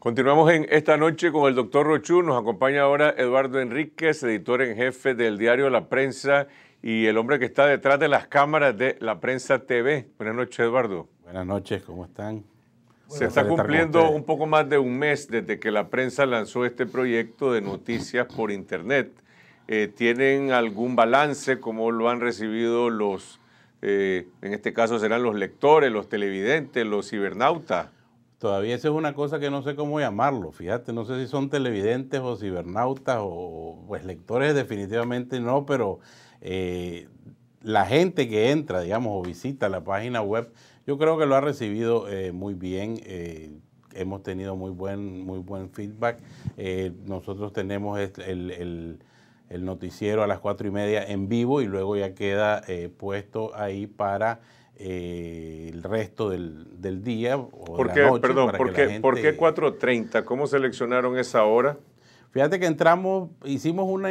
Continuamos en esta noche con el doctor Rochú. Nos acompaña ahora Eduardo Enríquez, editor en jefe del diario La Prensa y el hombre que está detrás de las cámaras de La Prensa TV. Buenas noches, Eduardo. Buenas noches, ¿cómo están? Se está cumpliendo un poco más de un mes desde que la prensa lanzó este proyecto de noticias por Internet. Eh, ¿Tienen algún balance? ¿Cómo lo han recibido los, eh, en este caso serán los lectores, los televidentes, los cibernautas? todavía eso es una cosa que no sé cómo llamarlo, fíjate, no sé si son televidentes o cibernautas o pues lectores definitivamente no, pero eh, la gente que entra, digamos, o visita la página web, yo creo que lo ha recibido eh, muy bien. Eh, hemos tenido muy buen, muy buen feedback. nosotros tenemos el, noticiero a las cuatro y media en vivo y luego ya queda puesto ahí para eh, el resto del, día o ¿Por qué, la noche Perdón, ¿por, qué, ¿por qué 4.30? ¿Cómo seleccionaron esa hora? Fíjate que entramos, hicimos una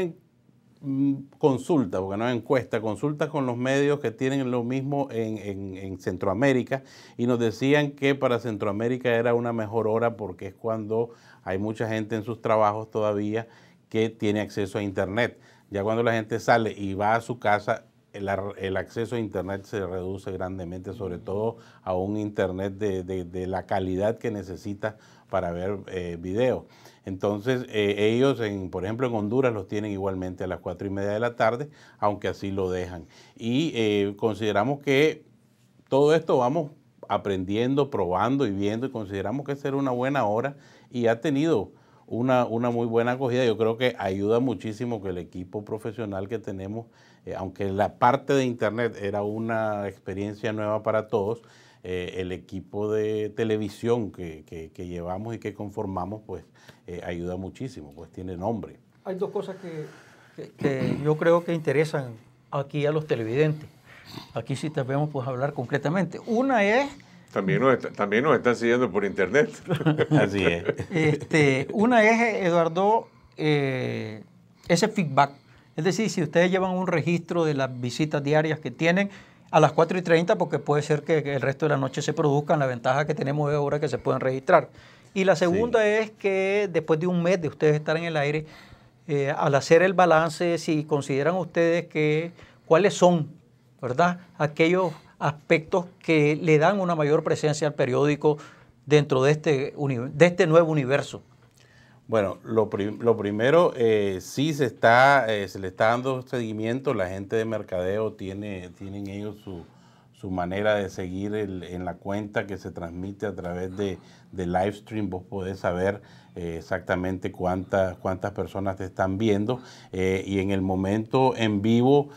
mm, consulta, porque no es encuesta, consulta con los medios que tienen lo mismo en Centroamérica y nos decían que para Centroamérica era una mejor hora porque es cuando hay mucha gente en sus trabajos todavía que tiene acceso a Internet. Ya cuando la gente sale y va a su casa, el, acceso a Internet se reduce grandemente, sobre todo a un Internet de, la calidad que necesita para ver eh, video. Entonces, eh, ellos, en, por ejemplo, en Honduras los tienen igualmente a las cuatro y media de la tarde, aunque así lo dejan. Y eh, consideramos que todo esto vamos aprendiendo, probando y viendo, y consideramos que será una buena hora y ha tenido una muy buena acogida. Yo creo que ayuda muchísimo que el equipo profesional que tenemos eh, aunque la parte de Internet era una experiencia nueva para todos, eh, el equipo de televisión que, llevamos y que conformamos, pues eh, ayuda muchísimo, pues tiene nombre. Hay dos cosas que, yo creo que interesan aquí a los televidentes. Aquí sí te vemos pues hablar concretamente. Una es... También nos, también nos están siguiendo por internet. Así es. Este, una es, Eduardo, ese feedback es decir, si ustedes llevan un registro de las visitas diarias que tienen, a las 4 y 30, porque puede ser que el resto de la noche se produzcan, la ventaja que tenemos es ahora que se pueden registrar. Y la segunda es que después de un mes de ustedes estar en el aire, eh, al hacer el balance, si consideran ustedes que cuáles son, ¿verdad? Aquellos aspectos que le dan una mayor presencia al periódico dentro de este, de este nuevo universo. Bueno, lo, primero, eh, sí se, está, eh, se le está dando seguimiento, la gente de mercadeo tiene, tienen ellos su, su manera de seguir en la cuenta que se transmite a través de, de live stream, vos podés saber eh, exactamente cuántas, cuántas personas te están viendo eh, y en el momento en vivo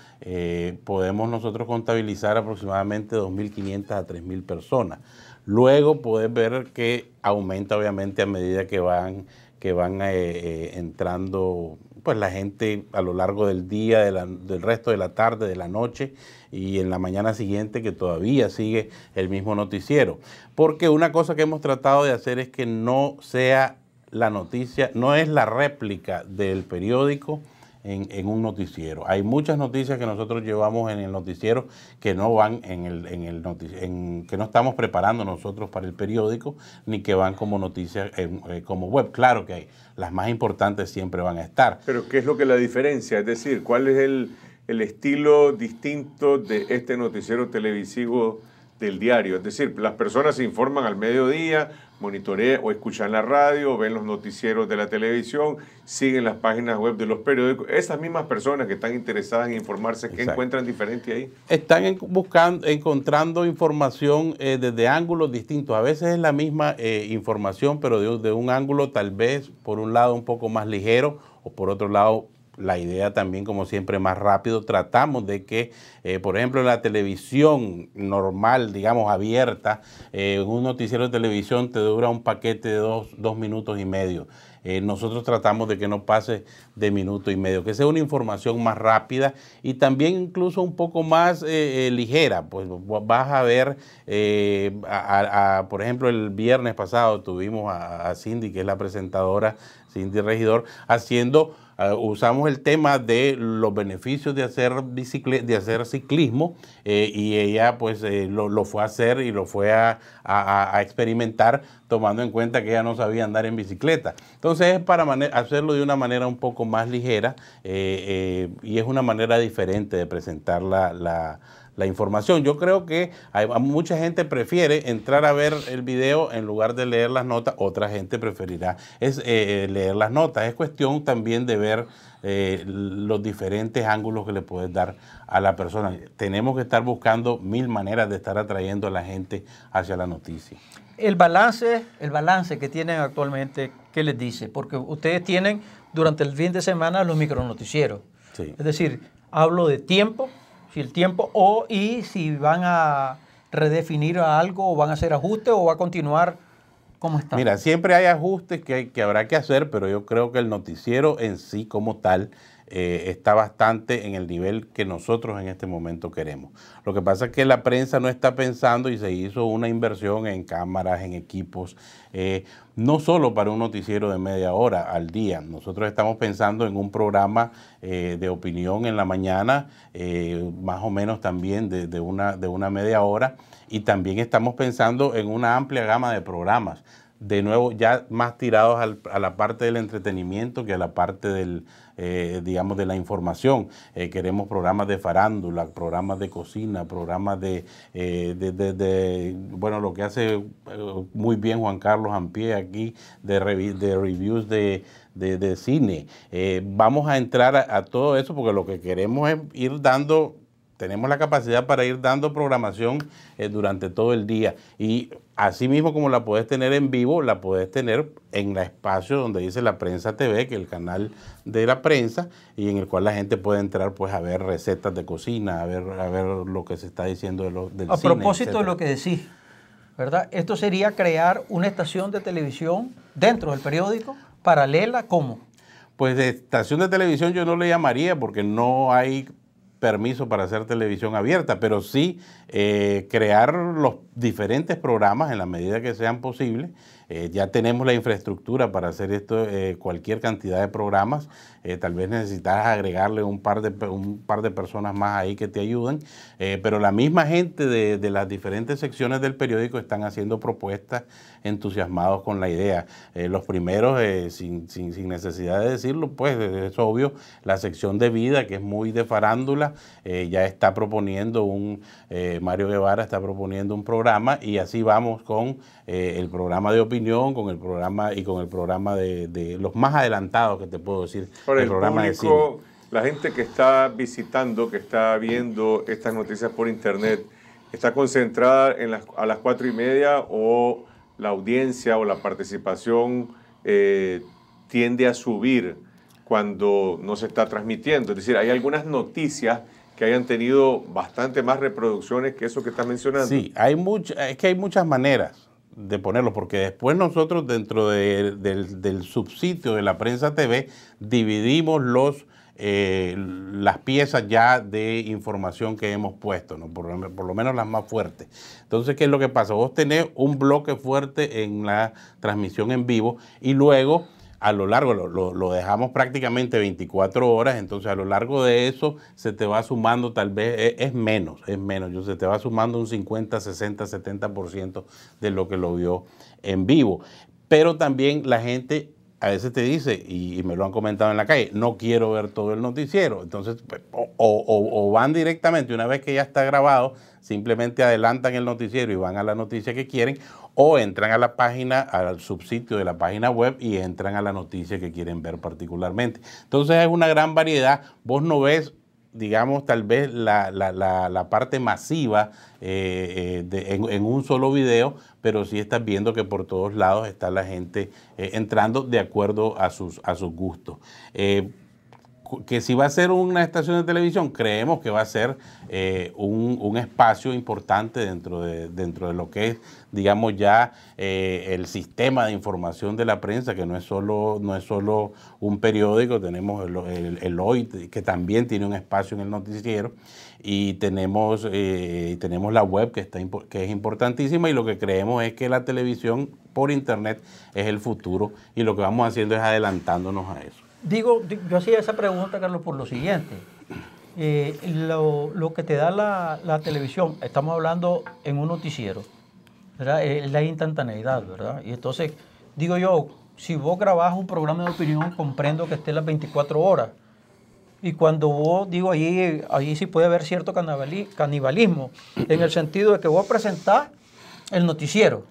podemos nosotros contabilizar aproximadamente 2.500 a 3.000 personas. Luego podés ver que aumenta obviamente a medida que van que van eh, eh, entrando pues la gente a lo largo del día, del resto de la tarde, de la noche y en la mañana siguiente que todavía sigue el mismo noticiero. Porque una cosa que hemos tratado de hacer es que no sea la noticia, no es la réplica del periódico, en, un noticiero. Hay muchas noticias que nosotros llevamos en el noticiero que no van en el, en en, que no estamos preparando nosotros para el periódico ni que van como noticias eh, eh, como web. Claro que hay, las más importantes siempre van a estar. Pero ¿qué es lo que la diferencia? Es decir, ¿cuál es el, el estilo distinto de este noticiero televisivo? del diario, es decir, las personas se informan al mediodía, monitorean o escuchan la radio, ven los noticieros de la televisión, siguen las páginas web de los periódicos. Esas mismas personas que están interesadas en informarse, ¿qué encuentran diferente ahí? Están buscando, encontrando información eh, desde ángulos distintos. A veces es la misma eh, información, pero de un ángulo tal vez por un lado un poco más ligero o por otro lado la idea también, como siempre, más rápido. Tratamos de que, eh, por ejemplo, en la televisión normal, digamos, abierta, eh, un noticiero de televisión te dura un paquete de dos, minutos y medio. Eh, nosotros tratamos de que no pase de minuto y medio, que sea una información más rápida y también incluso un poco más ligera. Pues vas a ver, por ejemplo, el viernes pasado tuvimos a Cindy, que es la presentadora, Cindy Regidor, haciendo Ah, usamos el tema de los beneficios de hacer, de hacer ciclismo eh, y ella pues eh, lo, fue a hacer y lo fue a experimentar tomando en cuenta que ella no sabía andar en bicicleta. Entonces es para hacerlo de una manera un poco más ligera eh, eh, y es una manera diferente de presentar la, información. Yo creo que mucha gente prefiere entrar a ver el video en lugar de leer las notas, otra gente preferirá eh, leer las notas. Es cuestión también de ver los diferentes ángulos que le puedes dar a la persona. Tenemos que estar buscando mil maneras de estar atrayendo a la gente hacia la noticia el balance, el balance que tienen actualmente, ¿qué les dice? Porque ustedes tienen durante el fin de semana los micronoticieros. Es decir, hablo de tiempo, si el tiempo o y si van a redefinir algo o van a hacer ajustes o va a continuar como está. Mira, siempre hay ajustes que, que habrá que hacer, pero yo creo que el noticiero en sí como tal eh, está bastante en el nivel que nosotros en este momento queremos. Lo que pasa es que la prensa no está pensando y se hizo una inversión en cámaras, en equipos, eh, no solo para un noticiero de media hora al día. Nosotros estamos pensando en un programa eh, de opinión en la mañana, más o menos también una, de una media hora, y también estamos pensando en una amplia gama de programas de nuevo ya más tirados a la parte del entretenimiento que a la parte del, eh, digamos, de la información. Eh, queremos programas de farándula, programas de cocina, programas de, eh, bueno, lo que hace muy bien Juan Carlos Ampie aquí, de, reviews de, cine. vamos a entrar a todo eso porque lo que queremos es ir dando tenemos la capacidad para ir dando programación eh, durante todo el día. Y así mismo como la puedes tener en vivo, la puedes tener en el espacio donde dice la prensa TV, que es el canal de la prensa, y en el cual la gente puede entrar pues a ver recetas de cocina, a ver, a ver lo que se está diciendo del lo, del A propósito de lo que decís, ¿verdad? Esto sería crear una estación de televisión dentro del periódico, paralela, ¿cómo? Pues de estación de televisión yo no le llamaría porque no hay permiso para hacer televisión abierta, pero sí eh, crear los diferentes programas en la medida que sean posibles eh, ya tenemos la infraestructura para hacer esto, eh, cualquier cantidad de programas. Eh, tal vez necesitas agregarle un par, de, un par de personas más ahí que te ayuden. pero la misma gente de, las diferentes secciones del periódico están haciendo propuestas entusiasmados con la idea. los primeros, sin, sin, necesidad de decirlo, pues es obvio, la sección de vida, que es muy de farándula, ya está proponiendo un, Mario Guevara está proponiendo un programa y así vamos con el programa de opinión con el programa y con el programa de, los más adelantados que te puedo decir. Por el, programa público, de la gente que está visitando, que está viendo estas noticias por internet, está concentrada en las, a las cuatro y media o la audiencia o la participación eh, tiende a subir cuando no se está transmitiendo. Es decir, hay algunas noticias que hayan tenido bastante más reproducciones que eso que estás mencionando. Sí, hay muchas es que hay muchas maneras de ponerlo, porque después nosotros dentro de, del, subsitio de la prensa TV dividimos los, eh, las piezas ya de información que hemos puesto, ¿no? por, por, lo menos las más fuertes. Entonces, ¿qué es lo que pasa? Vos tenés un bloque fuerte en la transmisión en vivo y luego a lo largo, lo, dejamos prácticamente 24 horas, entonces a lo largo de eso se te va sumando tal vez, e, es, menos, es menos, yo, se te va sumando un 50, 60, 70% de lo que lo vio en vivo. Pero también la gente a veces te dice, y, me lo han comentado en la calle, no quiero ver todo el noticiero. Entonces, pues, o, o, van directamente, una vez que ya está grabado, simplemente adelantan el noticiero y van a la noticia que quieren, o entran a la página, al subsitio de la página web y entran a la noticia que quieren ver particularmente. Entonces hay una gran variedad. Vos no ves digamos, tal vez la, parte masiva eh, eh, en, un solo video, pero sí estás viendo que por todos lados está la gente eh, entrando de acuerdo a sus, a sus gustos que si va a ser una estación de televisión, creemos que va a ser eh, un, espacio importante dentro de, dentro de lo que es, digamos, ya eh, el sistema de información de la prensa, que no es solo, no es solo un periódico, tenemos el, hoy, que también tiene un espacio en el noticiero, y tenemos, eh, tenemos la web que, está, que es importantísima, y lo que creemos es que la televisión por Internet es el futuro, y lo que vamos haciendo es adelantándonos a eso. Digo, yo hacía esa pregunta, Carlos, por lo siguiente. Eh, lo, que te da la, televisión, estamos hablando en un noticiero, Es la instantaneidad, ¿verdad? Y entonces, digo yo, si vos grabás un programa de opinión, comprendo que esté las 24 horas. Y cuando vos, digo, ahí, allí sí puede haber cierto canibalismo, en el sentido de que vos presentás el noticiero.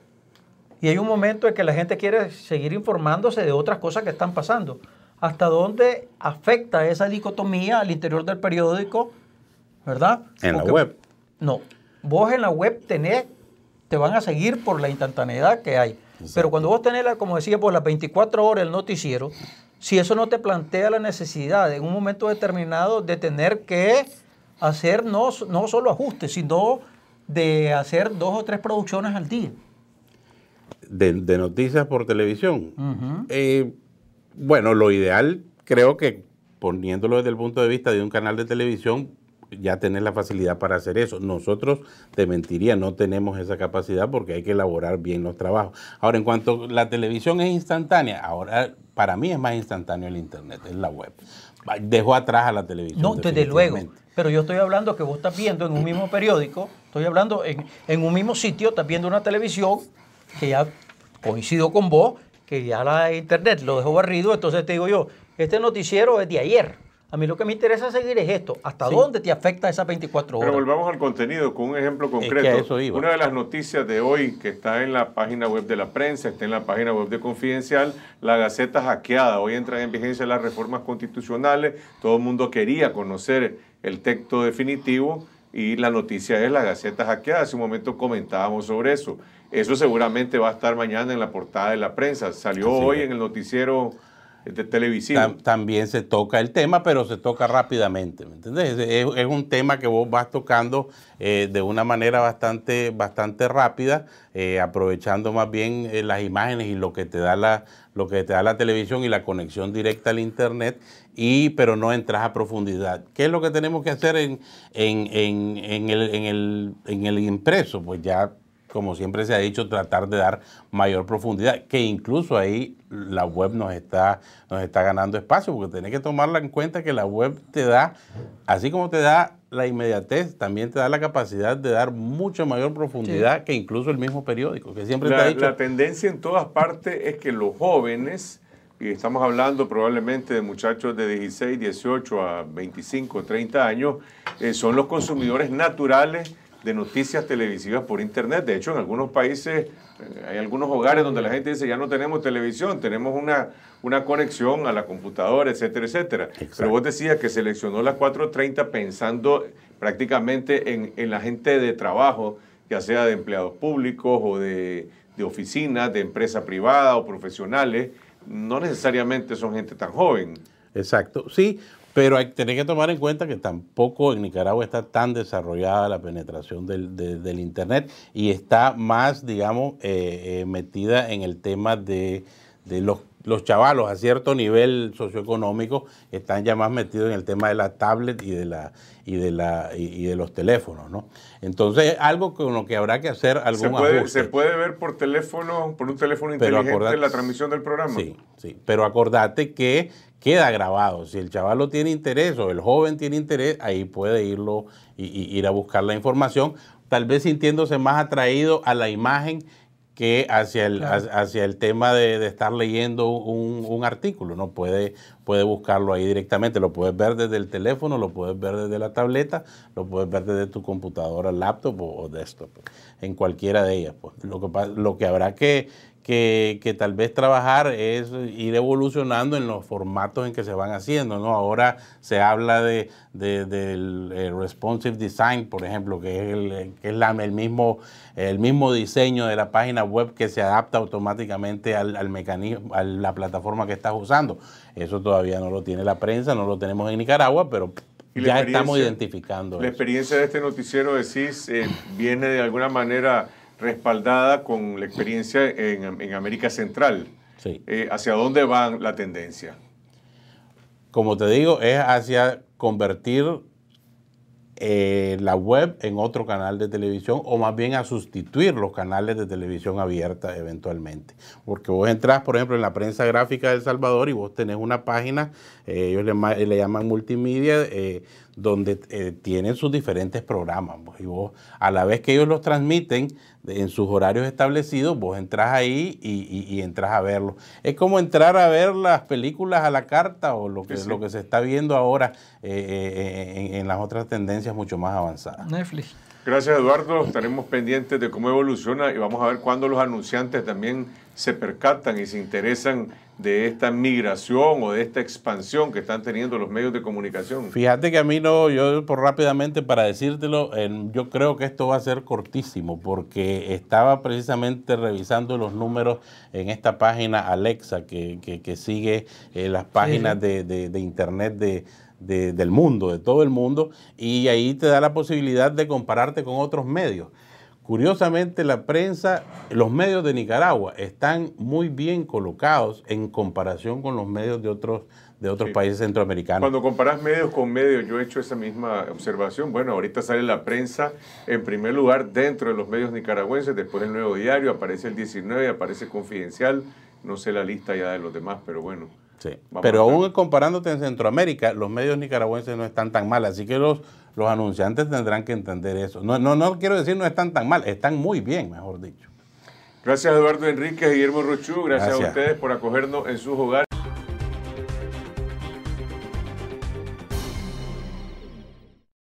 Y hay un momento en que la gente quiere seguir informándose de otras cosas que están pasando hasta dónde afecta esa dicotomía al interior del periódico, ¿verdad? En la web. No, vos en la web tenés, te van a seguir por la instantaneidad que hay. Pero cuando vos tenés, como decía, por las 24 horas el noticiero, si eso no te plantea la necesidad en un momento determinado de tener que hacer no, solo ajustes, sino de hacer dos o tres producciones al día. De, noticias por televisión. Bueno, lo ideal creo que poniéndolo desde el punto de vista de un canal de televisión, ya tener la facilidad para hacer eso. Nosotros, te mentiría, no tenemos esa capacidad porque hay que elaborar bien los trabajos. Ahora, en cuanto a la televisión es instantánea, ahora para mí es más instantáneo el Internet, es la web. Dejo atrás a la televisión. No, desde luego. Pero yo estoy hablando que vos estás viendo en un mismo periódico, estoy hablando en, en un mismo sitio, estás viendo una televisión que ya coincido con vos, que ya la internet lo dejó barrido, entonces te digo yo, este noticiero es de ayer. A mí lo que me interesa seguir es esto, ¿hasta dónde te afecta esas 24 horas? Pero volvamos al contenido con un ejemplo concreto. Una de las noticias de hoy que está en la página web de la prensa, está en la página web de Confidencial, la Gaceta hackeada. Hoy entran en vigencia las reformas constitucionales, todo el mundo quería conocer el texto definitivo y la noticia es la Gaceta hackeada. Hace un momento comentábamos sobre eso. Eso seguramente va a estar mañana en la portada de la prensa. Salió hoy en el noticiero este, también se toca el tema, pero se toca rápidamente, ¿me entiendes? Es, un tema que vos vas tocando eh, de una manera bastante, bastante rápida, eh, aprovechando más bien eh, las imágenes y lo que te da la, lo que te da la televisión y la conexión directa al internet, y, pero no entras a profundidad. ¿Qué es lo que tenemos que hacer en, en, en, en el, el, el, impreso? Pues ya como siempre se ha dicho, tratar de dar mayor profundidad, que incluso ahí la web nos está, nos está ganando espacio, porque tenés que tomarla en cuenta que la web te da, así como te da la inmediatez, también te da la capacidad de dar mucha mayor profundidad que incluso el mismo periódico, que siempre la, La tendencia en todas partes es que los jóvenes, y estamos hablando probablemente de muchachos de 16, 18 a 25, 30 años, eh, son los consumidores naturales de noticias televisivas por internet. De hecho, en algunos países eh, hay algunos hogares donde la gente dice ya no tenemos televisión, tenemos una, una conexión a la computadora, etcétera, etcétera. Pero vos decías que seleccionó las 4.30 pensando prácticamente en, en, la gente de trabajo, ya sea de empleados públicos o de, de oficinas, de empresa privada o profesionales. No necesariamente son gente tan joven. Exacto, sí, pero hay tener que tomar en cuenta que tampoco en Nicaragua está tan desarrollada la penetración del, del Internet y está más, digamos, eh, eh, metida en el tema de, los los chavalos a cierto nivel socioeconómico están ya más metidos en el tema de la tablet y de la y de la y, de los teléfonos, ¿no? Entonces, algo con lo que habrá que hacer algún se puede, Se puede ver por teléfono, por un teléfono inteligente la transmisión del programa. Sí, sí, pero acordate que queda grabado. Si el lo tiene interés o el joven tiene interés, ahí puede irlo ir a buscar la información, tal vez sintiéndose más atraído a la imagen que hacia el, hacia el tema de, estar leyendo un, artículo, ¿no? Puede, puede buscarlo ahí directamente, lo puedes ver desde el teléfono, lo puedes ver desde la tableta, lo puedes ver desde tu computadora, laptop o, desktop, pues, en cualquiera de ellas. Pues. Lo, que, lo que habrá que, que, tal vez trabajar es ir evolucionando en los formatos en que se van haciendo, ¿no? Ahora se habla de, del eh, responsive design, por ejemplo, que es, el, que es el, mismo, el mismo diseño de la página web que se adapta automáticamente al, mecanismo, a la plataforma que estás usando. Eso todavía no lo tiene la prensa, no lo tenemos en Nicaragua, pero ya estamos identificando. La experiencia de este noticiero decís eh, viene de alguna manera respaldada con la experiencia en, América Central. Eh, ¿Hacia dónde va la tendencia? Como te digo, es hacia convertir eh, la web en otro canal de televisión o más bien a sustituir los canales de televisión abierta eventualmente. Porque vos entrás, por ejemplo, en la prensa gráfica de El Salvador y vos tenés una página, eh, ellos le, llaman multimedia, eh, donde tienen sus diferentes programas. Y vos, a la vez que ellos los transmiten en sus horarios establecidos, vos entras ahí y, entras a verlos. Es como entrar a ver las películas a la carta o lo que, Lo que se está viendo ahora en las otras tendencias mucho más avanzada. Netflix. Gracias Eduardo, estaremos pendientes de cómo evoluciona y vamos a ver cuándo los anunciantes también se percatan y se interesan de esta migración o de esta expansión que están teniendo los medios de comunicación. Fíjate que a mí no, yo por rápidamente para decírtelo, yo creo que esto va a ser cortísimo porque estaba precisamente revisando los números en esta página Alexa que, sigue eh, las páginas de internet de del mundo, de todo el mundo, y ahí te da la posibilidad de compararte con otros medios. Curiosamente, la prensa, los medios de Nicaragua están muy bien colocados en comparación con los medios de otros, de otros países centroamericanos. Cuando comparas medios con medios, yo he hecho esa misma observación. Bueno, ahorita sale la prensa en primer lugar dentro de los medios nicaragüenses, después el Nuevo Diario, aparece el 19, aparece Confidencial, no sé la lista ya de los demás, pero bueno. Sí. Pero aún comparándote en Centroamérica, los medios nicaragüenses no están tan mal, así que los, los anunciantes tendrán que entender eso. No, no, no quiero decir no están tan mal, están muy bien, mejor dicho. Gracias Eduardo Enrique, Guillermo Rochú, gracias. a ustedes por acogernos en sus hogares.